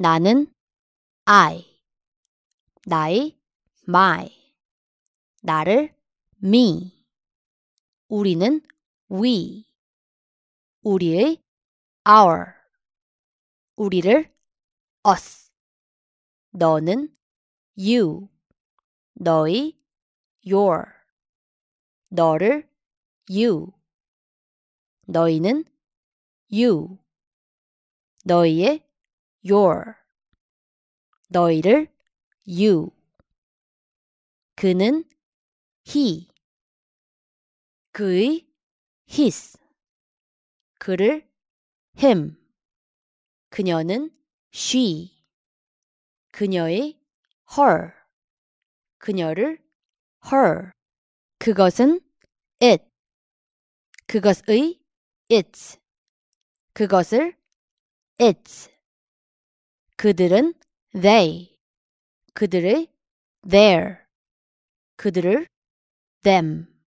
나는 I, 나의 my, 나를 me, 우리는 we, 우리의 our, 우리를 us, 너는 you, 너의 your, 너를 you, 너희는 you, 너희의 your 너희를 you 그는 he 그의 his 그를 him 그녀는 she 그녀의 her 그녀를 her 그것은 it 그것의 it's 그것을 it's 그들은 they, 그들을 their, 그들을 them.